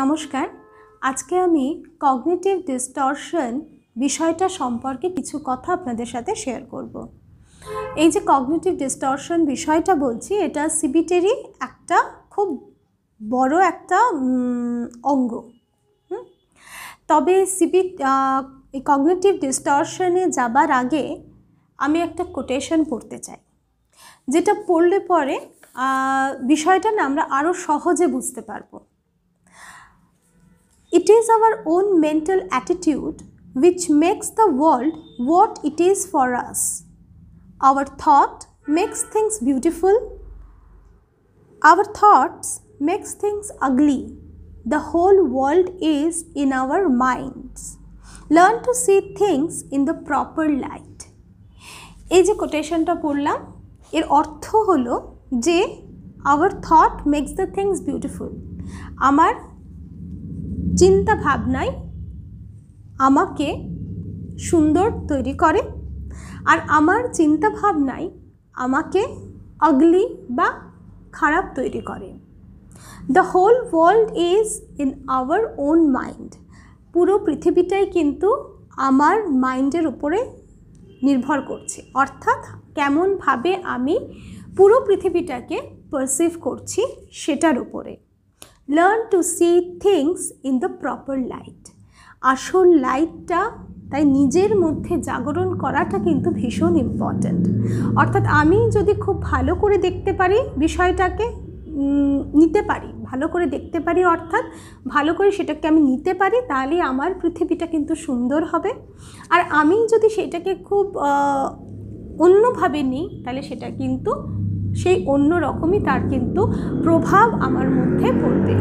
নমস্কার আজকে আমি কগনিটিভ ডিস্টর্শন বিষয়টা সম্পর্কে কিছু কথা আপনাদের সাথে শেয়ার করব। এই যে কগনিটিভ ডিস্টর্শন বিষয়টা বলছি এটা সিবিটেরই একটা খুব বড় একটা অঙ্গ তবে সিবি এই কগনিটিভ ডিস্টর্শনে যাবার আগে আমি একটা কোটেশন পড়তে চাই যেটা পড়লে পরে বিষয়টা না আমরা আরও সহজে বুঝতে পারবো It is our own mental attitude which makes the world what it is for us. Our thought makes things beautiful. Our thoughts makes things ugly. The whole world is in our minds. Learn to see things in the proper light. এই যে কোটেশনটা পড়লাম এর অর্থ হলো যে our thought makes the things beautiful. আমার চিন্তা ভাবনাই আমাকে সুন্দর তৈরি করে আর আমার চিন্তা ভাবনাই আমাকে আগলি বা খারাপ তৈরি করে the whole world is in our own mind পুরো পৃথিবীটাই কিন্তু আমার মাইন্ডের উপরে নির্ভর করছে অর্থাৎ কেমনভাবে আমি পুরো পৃথিবীটাকে পারসিভ করছি সেটার উপরে learn to see things in the proper light আসল লাইটটা তাই নিজের মধ্যে জাগরণ করাটা কিন্তু ভীষণ ইম্পর্ট্যান্ট অর্থাৎ আমি যদি খুব ভালো করে দেখতে পারি বিষয়টাকে নিতে পারি ভালো করে দেখতে পারি অর্থাৎ ভালো করে সেটাকে আমি নিতে পারি তাহলে আমার পৃথিবীটা কিন্তু সুন্দর হবে আর আমি যদি সেটাকে খুব অন্যভাবে নিই তাহলে সেটা কিন্তু সেই অন্য রকমই তার কিন্তু প্রভাব আমার মধ্যে পড়বে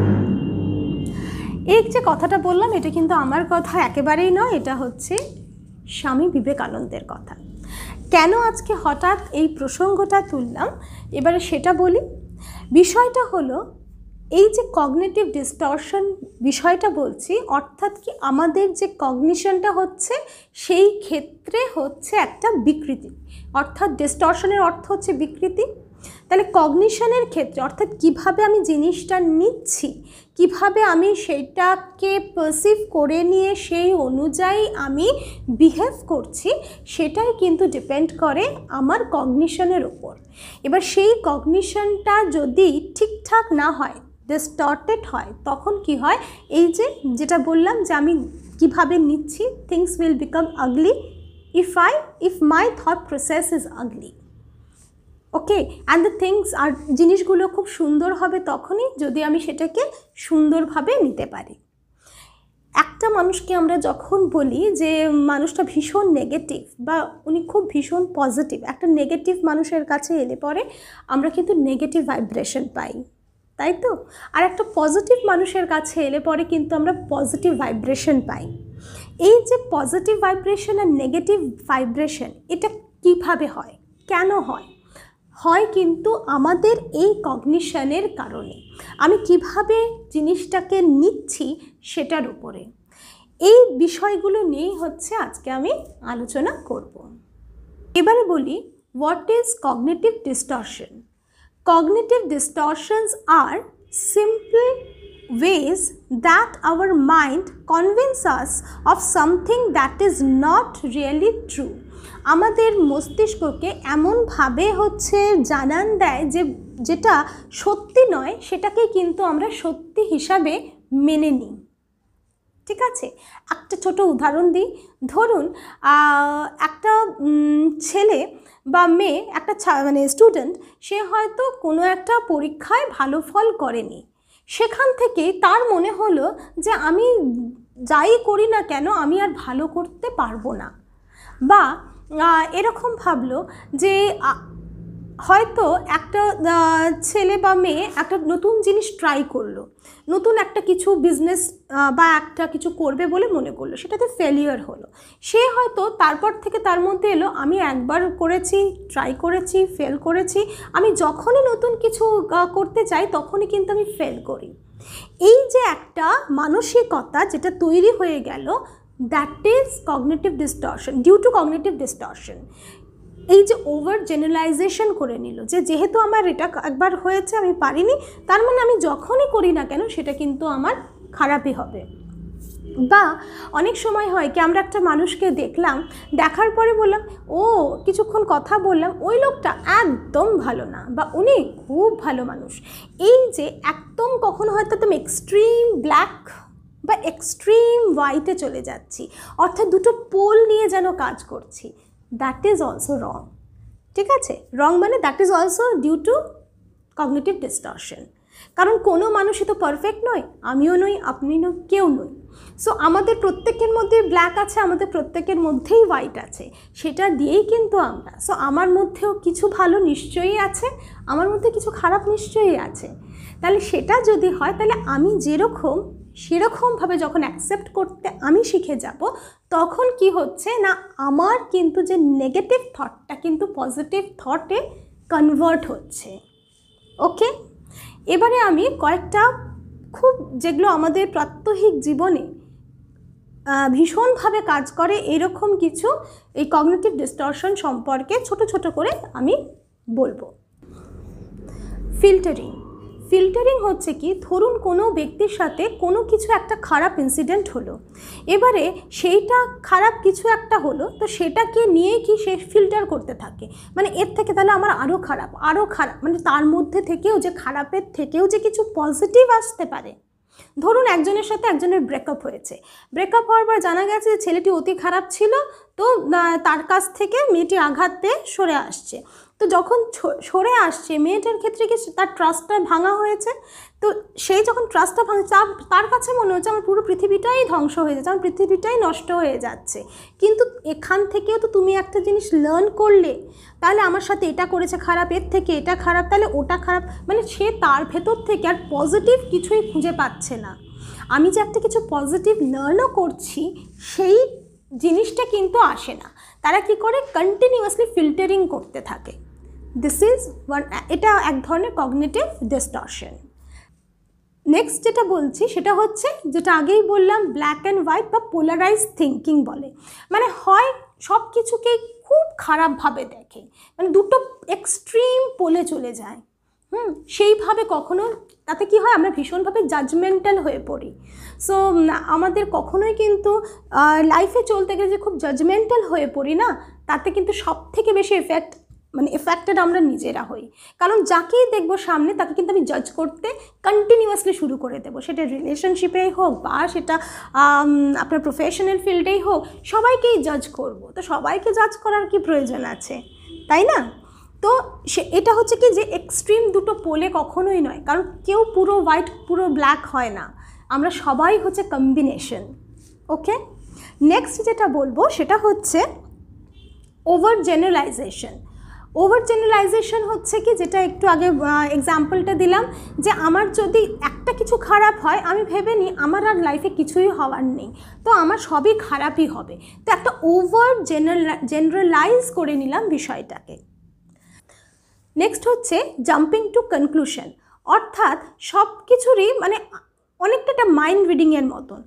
এই যে কথাটা বললাম এটা কিন্তু আমার কথা একেবারেই নয় এটা হচ্ছে স্বামী বিবেকানন্দের কথা কেন আজকে হঠাৎ এই প্রসঙ্গটা তুললাম এবারে সেটা বলি বিষয়টা হলো এই যে কগনেটিভ ডিস্টর্শন বিষয়টা বলছি অর্থাৎ কি আমাদের যে কগনিশনটা হচ্ছে সেই ক্ষেত্রে হচ্ছে একটা বিকৃতি অর্থাৎ ডিস্টর্শনের অর্থ হচ্ছে বিকৃতি তাহলে কগনিশনের ক্ষেত্রে অর্থাৎ কিভাবে আমি জিনিসটা নিচ্ছি কিভাবে আমি সেইটাকে পারসিভ করে নিয়ে সেই অনুযায়ী আমি বিহেভ করছি সেটাই কিন্তু ডিপেন্ড করে আমার কগনিশনের ওপর এবার সেই কগনিশনটা যদি ঠিকঠাক না হয় ডিস্টর্টেড হয় তখন কি হয় এই যে যেটা বললাম যে আমি কিভাবে নিচ্ছি things will become ugly if I if my thought process is ugly okay and the things are জিনিসগুলো খুব সুন্দর হবে তখনই যদি আমি সেটাকে সুন্দরভাবে নিতে পারি একটা মানুষকে আমরা যখন বলি যে মানুষটা ভীষণ নেগেটিভ বা উনি খুব ভীষণ পজিটিভ একটা নেগেটিভ মানুষের কাছে এলে পরে আমরা কিন্তু নেগেটিভ ভাইব্রেশন পাই তাই তো আর একটা পজিটিভ মানুষের কাছে এলে পরে কিন্তু আমরা পজিটিভ ভাইব্রেশন পাই এই যে পজিটিভ ভাইব্রেশন আর নেগেটিভ ভাইব্রেশন এটা কিভাবে হয় কেন হয় হয় কিন্তু আমাদের এই কগনিশনের কারণে আমি কিভাবে জিনিসটাকে নিচ্ছি সেটার উপরে এই বিষয়গুলো নিয়েই হচ্ছে আজকে আমি আলোচনা করব এবারে বলি what is cognitive distortion cognitive distortions are simple ways that our mind convince us of something that is not really true আমাদের মস্তিষ্ককে এমনভাবে হচ্ছে জানান দেয় যে যেটা সত্যি নয় সেটাকে কিন্তু আমরা সত্যি হিসাবে মেনে নিই ঠিক আছে একটা ছোট উদাহরণ দিই ধরুন একটা ছেলে বা মেয়ে একটা মানে স্টুডেন্ট সে হয়তো কোনো একটা পরীক্ষায় ভালো ফল করেনি সেখান থেকে তার মনে হলো যে আমি যাই করি না কেন আমি আর ভালো করতে পারবো না বা এরকম ভাবলো যে হয়তো একটা ছেলে বা মেয়ে একটা নতুন জিনিস ট্রাই করলো নতুন একটা কিছু বিজনেস বা একটা কিছু করবে বলে মনে করলো সেটাতে ফেলিওর হলো সে হয়তো তারপর থেকে তার মধ্যে এলো আমি একবার করেছি ট্রাই করেছি ফেল করেছি আমি যখনই নতুন কিছু করতে চাই তখনই কিন্তু আমি ফেল করি এই যে একটা মানসিকতা যেটা তৈরি হয়ে গেল that is cognitive distortion due to cognitive distortion এই যে ওভার জেনারেলাইজেশন করে নিল যে যেহেতু আমার এটা একবার হয়েছে আমি পারিনি তার মানে আমি যখনই করি না কেন সেটা কিন্তু আমার খারাপই হবে বা অনেক সময় হয় কি আমরা একটা মানুষকে দেখলাম দেখার পরে বললাম ও কিছুক্ষণ কথা বললাম ওই লোকটা একদম ভালো না বা উনি খুব ভালো মানুষ এই যে একদম কখনো হয়তো একদম এক্সট্রিম ব্ল্যাক বা এক্সট্রিম ওয়াইটে চলে যাচ্ছি অর্থাৎ দুটো পোল নিয়ে যেন কাজ করছি দ্যাট ইজ অলসো রং ঠিক আছে রং মানে that is also due to cognitive distortion কারণ কোনো মানুষই তো পারফেক্ট নয় আমিও নই আপনি নই কেউ নই সো আমাদের প্রত্যেকের মধ্যে ব্ল্যাক আছে আমাদের প্রত্যেকের মধ্যেই হোয়াইট আছে সেটা দিয়েই কিন্তু আমরা সো আমার মধ্যেও কিছু ভালো নিশ্চয়ই আছে আমার মধ্যে কিছু খারাপ নিশ্চয়ই আছে তাহলে সেটা যদি হয় তাহলে আমি যেরকম সেরকমভাবে যখন অ্যাকসেপ্ট করতে আমি শিখে যাব তখন কি হচ্ছে না আমার কিন্তু যে নেগেটিভ থটটা কিন্তু পজিটিভ থটে কনভার্ট হচ্ছে ওকে এবারে আমি কয়েকটা খুব যেগুলো আমাদের প্রাত্যহিক জীবনে ভীষণভাবে কাজ করে এরকম কিছু এই কগনিটিভ ডিস্টর্শন সম্পর্কে ছোট ছোট করে আমি বলবো ফিল্টারিং ফিল্টারিং হচ্ছে কি ধরুন কোনো ব্যক্তির সাথে কোনো কিছু একটা খারাপ ইনসিডেন্ট হলো এবারে সেইটা খারাপ কিছু একটা হলো তো সেটাকে নিয়ে কি সে ফিল্টার করতে থাকে মানে এর থেকে তাহলে আমার আরও খারাপ আরও খারাপ মানে তার মধ্যে থেকেও যে খারাপের থেকেও যে কিছু পজিটিভ আসতে পারে ধরুন একজনের সাথে একজনের ব্রেকআপ হয়েছে ব্রেকআপ হওয়ার পর জানা গেছে যে ছেলেটি অতি খারাপ ছিল তো তার কাছ থেকে মেয়েটি আঘাত পেয়ে সরে আসছে তো যখন সরে আসছে মেয়েটার ক্ষেত্রে কি তার ট্রাস্টটা ভাঙা হয়েছে তো সেই যখন ট্রাস্টটা ভাঙছে তার কাছে মনে হচ্ছে আমার পুরো পৃথিবীটাই ধ্বংস হয়ে যাচ্ছে আমার পৃথিবীটাই নষ্ট হয়ে যাচ্ছে কিন্তু এখান থেকেও তো তুমি একটা জিনিস লার্ন করলে তাহলে আমার সাথে এটা করেছে খারাপ এর থেকে এটা খারাপ তাহলে ওটা খারাপ মানে সে তার ভেতর থেকে আর পজিটিভ কিছুই খুঁজে পাচ্ছে না আমি যে একটা কিছু পজিটিভ লার্নও করছি সেই জিনিসটা কিন্তু আসে না তারা কি করে কন্টিনিউয়াসলি ফিল্টারিং করতে থাকে দিস ইজ ওয়ান এটা এক ধরনের কগনেটিভ ডিস্টর্শন নেক্সট যেটা বলছি সেটা হচ্ছে যেটা আগেই বললাম ব্ল্যাক অ্যান্ড হোয়াইট বা পোলারাইজ থিঙ্কিং বলে মানে হয় সব কিছুকে খুব খারাপভাবে দেখে মানে দুটো এক্সট্রিম পোলে চলে যায় হুম সেইভাবে কখনো তাতে কি হয় আমরা ভীষণভাবে জাজমেন্টাল হয়ে পড়ি সো আমাদের কখনোই কিন্তু লাইফে চলতে গেলে যে খুব জাজমেন্টাল হয়ে পড়ি না তাতে কিন্তু সব থেকে বেশি এফেক্ট মানে এফেক্টেড আমরা নিজেরা হই কারণ যাকেই দেখব সামনে তাকে কিন্তু আমি জাজ করতে কন্টিনিউয়াসলি শুরু করে দেবো সেটা রিলেশনশিপেই হোক বা সেটা আপনার প্রফেশনাল ফিল্ডেই হোক সবাইকেই জাজ করব তো সবাইকে জাজ করার কি প্রয়োজন আছে তাই না তো সে এটা হচ্ছে কি যে এক্সট্রিম দুটো পোলে কখনোই নয় কারণ কেউ পুরো হোয়াইট পুরো ব্ল্যাক হয় না আমরা সবাই হচ্ছে কম্বিনেশন ওকে নেক্সট যেটা বলবো সেটা হচ্ছে ওভার জেনারেলাইজেশন ওভার জেনারেলাইজেশন হচ্ছে কি যেটা একটু আগে এক্সাম্পলটা দিলাম যে আমার যদি একটা কিছু খারাপ হয় আমি ভেবে নিই আমার আর লাইফে কিছুই হওয়ার নেই তো আমার সবই খারাপই হবে তো একটা ওভার জেনারেল জেনারেলাইজ করে নিলাম বিষয়টাকে নেক্সট হচ্ছে জাম্পিং টু কনক্লুশন অর্থাৎ সব কিছুরই মানে অনেকটা একটা মাইন্ড রিডিংয়ের মতন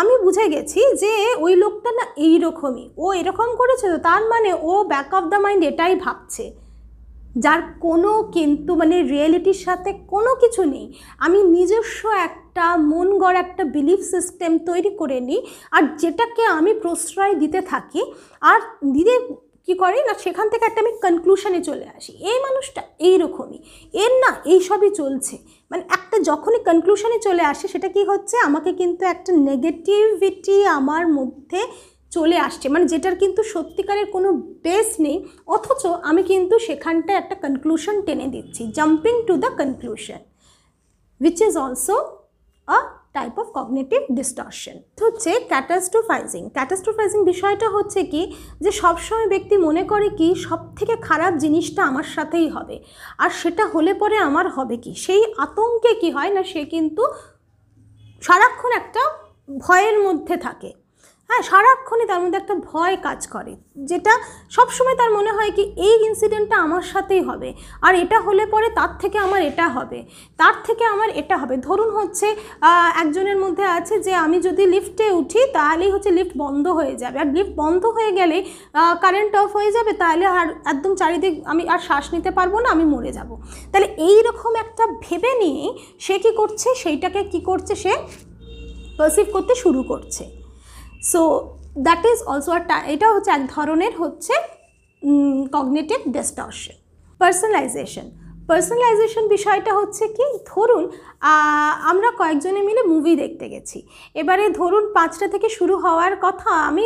আমি বুঝে গেছি যে ওই লোকটা না এইরকমই ও এরকম করেছে তো তার মানে ও ব্যাক অফ দ্য মাইন্ড এটাই ভাবছে যার কোনো কিন্তু মানে রিয়েলিটির সাথে কোনো কিছু নেই আমি নিজস্ব একটা মন গড় একটা বিলিফ সিস্টেম তৈরি করে নিই আর যেটাকে আমি প্রশ্রয় দিতে থাকি আর দিদি কি করে না সেখান থেকে একটা আমি কনক্লুশনে চলে আসি এই মানুষটা এই রকমই এর না এই সবই চলছে মানে একটা যখনই কনক্লুশনে চলে আসে সেটা কি হচ্ছে আমাকে কিন্তু একটা নেগেটিভিটি আমার মধ্যে চলে আসছে মানে যেটার কিন্তু সত্যিকারের কোনো বেস নেই অথচ আমি কিন্তু সেখানটা একটা কনক্লুশন টেনে দিচ্ছি jumping to the conclusion which is also a type of cognitive distortion হচ্ছে ক্যাটাস্ট্রোফাইজিং ক্যাটাস্ট্রোফাইজিং বিষয়টা হচ্ছে কি যে সবসময় ব্যক্তি মনে করে কি সব থেকে খারাপ জিনিসটা আমার সাথেই হবে আর সেটা হলে পরে আমার হবে কি সেই আতঙ্কে কি হয় না সে কিন্তু সারাক্ষণ একটা ভয়ের মধ্যে থাকে হ্যাঁ সারাক্ষণই তার মধ্যে একটা ভয় কাজ করে যেটা সবসময় তার মনে হয় কি এই ইনসিডেন্টটা আমার সাথেই হবে আর এটা হলে পরে তার থেকে আমার এটা হবে তার থেকে আমার এটা হবে ধরুন হচ্ছে একজনের মধ্যে আছে যে আমি যদি লিফটে উঠি তাহলেই হচ্ছে লিফট বন্ধ হয়ে যাবে আর লিফট বন্ধ হয়ে গেলে কারেন্ট অফ হয়ে যাবে তাহলে আর একদম চারিদিক আমি আর শ্বাস নিতে পারবো না আমি মরে যাব তাহলে এই রকম একটা ভেবে নিয়ে সে কি করছে সেইটাকে কি করছে সে পারসিভ করতে শুরু করছে সো দ্যাট ইজ অলসো এটা হচ্ছে এক ধরনের হচ্ছে কগনেটিভ ডিস্টর্শন পার্সোনালাইজেশন পার্সোনালাইজেশন বিষয়টা হচ্ছে কি ধরুন আমরা কয়েকজনে মিলে মুভি দেখতে গেছি এবারে ধরুন পাঁচটা থেকে শুরু হওয়ার কথা আমি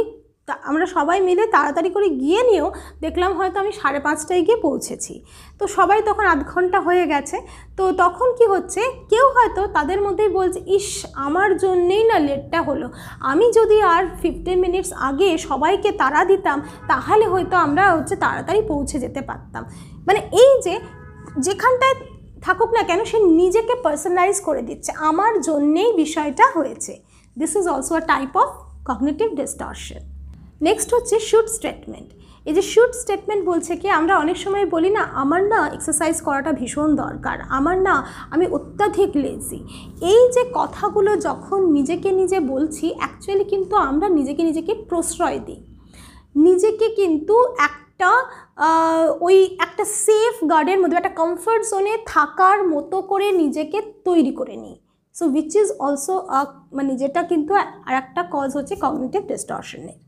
তা আমরা সবাই মিলে তাড়াতাড়ি করে গিয়ে নিয়েও দেখলাম হয়তো আমি সাড়ে পাঁচটায় গিয়ে পৌঁছেছি তো সবাই তখন আধ ঘন্টা হয়ে গেছে তো তখন কি হচ্ছে কেউ হয়তো তাদের মধ্যেই বলছে ইস আমার জন্যেই না লেটটা হলো আমি যদি আর ফিফটিন মিনিটস আগে সবাইকে তাড়া দিতাম তাহলে হয়তো আমরা হচ্ছে তাড়াতাড়ি পৌঁছে যেতে পারতাম মানে এই যে যেখানটায় থাকুক না কেন সে নিজেকে পার্সোনালাইজ করে দিচ্ছে আমার জন্যেই বিষয়টা হয়েছে this is also a type of cognitive distortion next হচ্ছে শুট স্টেটমেন্ট এই যে শুট স্টেটমেন্ট বলছে কি আমরা অনেক সময় বলি না আমার না এক্সারসাইজ করাটা ভীষণ দরকার আমার না আমি অত্যাধিক লেজি এই যে কথাগুলো যখন নিজেকে নিজে বলছি অ্যাকচুয়ালি কিন্তু আমরা নিজেকে নিজেকে প্রশ্রয় দিই নিজেকে কিন্তু একটা ওই একটা সেফ গার্ডের মধ্যে একটা কমফর্ট জোনে থাকার মতো করে নিজেকে তৈরি করে নিই সো উইচ ইজ অলসো মানে যেটা কিন্তু আর একটা কজ হচ্ছে কমিউনিটিভ ডিস্টর্শনের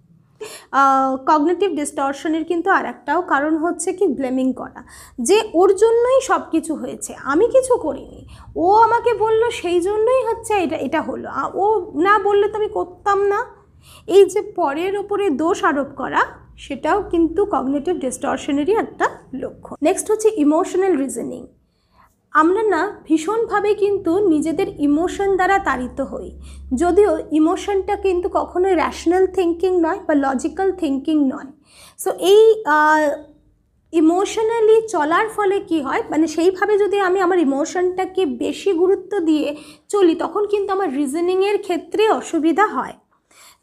কগনেটিভ ডিস্টর্শনের কিন্তু আর একটাও কারণ হচ্ছে কি ব্লেমিং করা যে ওর জন্যই সব কিছু হয়েছে আমি কিছু করিনি ও আমাকে বলল সেই জন্যই হচ্ছে এটা এটা হলো ও না বললে তো আমি করতাম না এই যে পরের ওপরে দোষ আরোপ করা সেটাও কিন্তু কগনেটিভ ডিস্টর্শনেরই একটা লক্ষ্য নেক্সট হচ্ছে ইমোশনাল রিজনিং আমরা না ভীষণভাবে কিন্তু নিজেদের ইমোশন দ্বারা তাড়িত হই যদিও ইমোশনটা কিন্তু কখনোই র্যাশনাল থিঙ্কিং নয় বা লজিক্যাল থিঙ্কিং নয় সো এই ইমোশনালি চলার ফলে কি হয় মানে সেইভাবে যদি আমি আমার ইমোশনটাকে বেশি গুরুত্ব দিয়ে চলি তখন কিন্তু আমার রিজনিংয়ের ক্ষেত্রে অসুবিধা হয়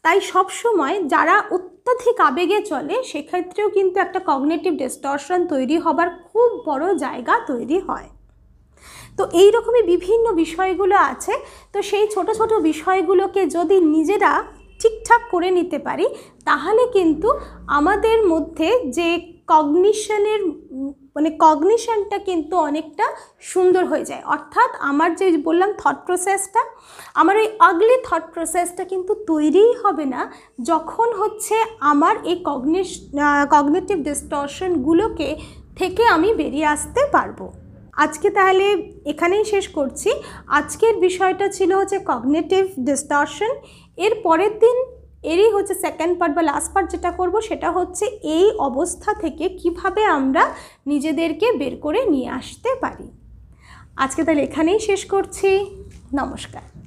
তাই সব সময় যারা অত্যাধিক আবেগে চলে সেক্ষেত্রেও কিন্তু একটা কগনেটিভ ডিস্টর্শন তৈরি হবার খুব বড় জায়গা তৈরি হয় তো এই রকমই বিভিন্ন বিষয়গুলো আছে তো সেই ছোট ছোট বিষয়গুলোকে যদি নিজেরা ঠিকঠাক করে নিতে পারি তাহলে কিন্তু আমাদের মধ্যে যে কগনিশনের মানে কগনিশনটা কিন্তু অনেকটা সুন্দর হয়ে যায় অর্থাৎ আমার যে বললাম থট প্রসেসটা আমার ওই আগলি থট প্রসেসটা কিন্তু তৈরিই হবে না যখন হচ্ছে আমার এই কগনিশ কগনেটিভ ডিস্টর্শনগুলোকে থেকে আমি বেরিয়ে আসতে পারবো আজকে তাহলে এখানেই শেষ করছি আজকের বিষয়টা ছিল হচ্ছে কগনেটিভ ডিস্টর্শন এর পরের দিন এরই হচ্ছে সেকেন্ড পার্ট বা লাস্ট পার্ট যেটা করব সেটা হচ্ছে এই অবস্থা থেকে কিভাবে আমরা নিজেদেরকে বের করে নিয়ে আসতে পারি আজকে তাহলে এখানেই শেষ করছি নমস্কার